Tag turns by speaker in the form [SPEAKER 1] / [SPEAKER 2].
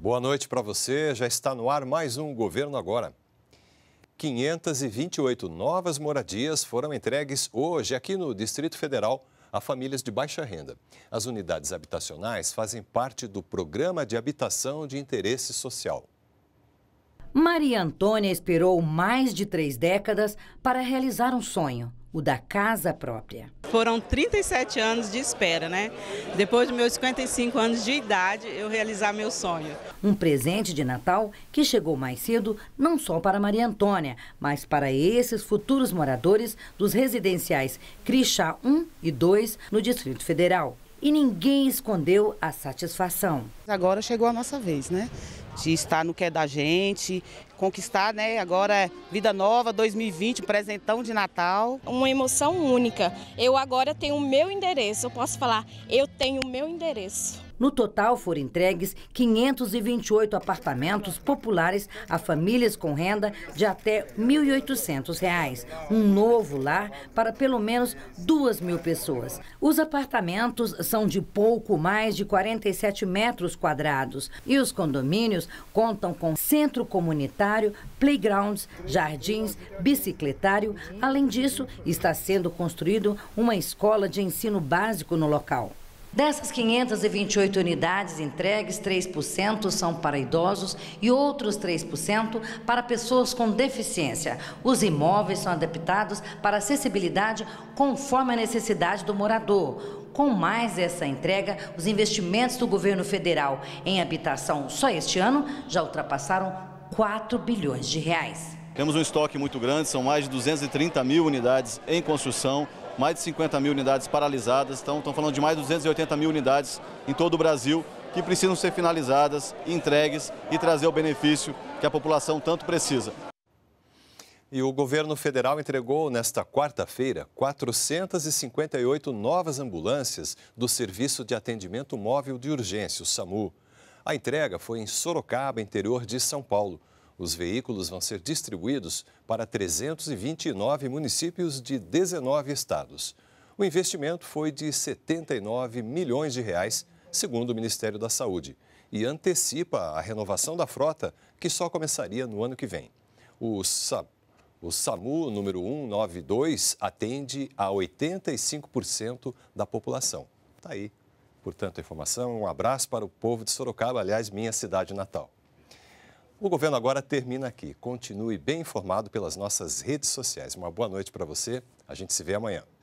[SPEAKER 1] Boa noite para você. Já está no ar mais um Governo Agora. 528 novas moradias foram entregues hoje aqui no Distrito Federal a famílias de baixa renda. As unidades habitacionais fazem parte do Programa de Habitação de Interesse Social.
[SPEAKER 2] Maria Antônia esperou mais de três décadas para realizar um sonho: o da casa própria. Foram 37 anos de espera, né? Depois dos meus 55 anos de idade, eu realizar meu sonho. Um presente de Natal que chegou mais cedo não só para Maria Antônia, mas para esses futuros moradores dos residenciais Crixá 1 e 2 no Distrito Federal. E ninguém escondeu a satisfação. Agora chegou a nossa vez, né? de estar no que é da gente, conquistar, né? Agora é vida nova, 2020, presentão de Natal. Uma emoção única. Eu agora tenho o meu endereço, eu posso falar, eu tenho o meu endereço. No total, foram entregues 528 apartamentos populares a famílias com renda de até R$ 1.800, um novo lar para pelo menos 2 mil pessoas. Os apartamentos são de pouco mais de 47 metros quadrados e os condomínios contam com centro comunitário, playgrounds, jardins, bicicletário. Além disso, está sendo construído uma escola de ensino básico no local. Dessas 528 unidades entregues, 3% são para idosos e outros 3% para pessoas com deficiência. Os imóveis são adaptados para acessibilidade conforme a necessidade do morador. Com mais essa entrega, os investimentos do governo federal em habitação só este ano já ultrapassaram 4 bilhões de reais.
[SPEAKER 1] Temos um estoque muito grande, são mais de 230 mil unidades em construção, mais de 50 mil unidades paralisadas, então estão falando de mais de 280 mil unidades em todo o Brasil que precisam ser finalizadas, entregues e trazer o benefício que a população tanto precisa. E o governo federal entregou nesta quarta-feira 458 novas ambulâncias do Serviço de Atendimento Móvel de Urgência, o SAMU. A entrega foi em Sorocaba, interior de São Paulo. Os veículos vão ser distribuídos para 329 municípios de 19 estados. O investimento foi de 79 milhões de reais, segundo o Ministério da Saúde, e antecipa a renovação da frota, que só começaria no ano que vem. O, Sa o SAMU número 192 atende a 85% da população. Está aí. Portanto, a informação, um abraço para o povo de Sorocaba, aliás, minha cidade natal. O governo agora termina aqui. Continue bem informado pelas nossas redes sociais. Uma boa noite para você. A gente se vê amanhã.